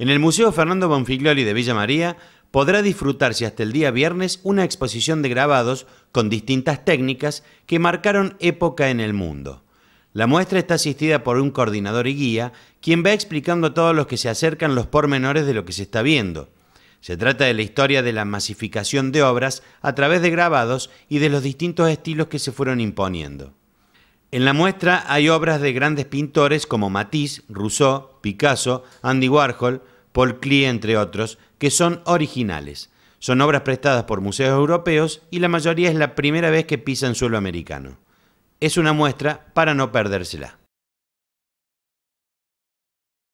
En el Museo Fernando Bonfiglioli de Villa María podrá disfrutarse hasta el día viernes una exposición de grabados con distintas técnicas que marcaron época en el mundo. La muestra está asistida por un coordinador y guía, quien va explicando a todos los que se acercan los pormenores de lo que se está viendo. Se trata de la historia de la masificación de obras a través de grabados y de los distintos estilos que se fueron imponiendo. En la muestra hay obras de grandes pintores como Matisse, Rousseau, Picasso, Andy Warhol, Paul Klee, entre otros, que son originales. Son obras prestadas por museos europeos y la mayoría es la primera vez que pisan suelo americano. Es una muestra para no perdérsela.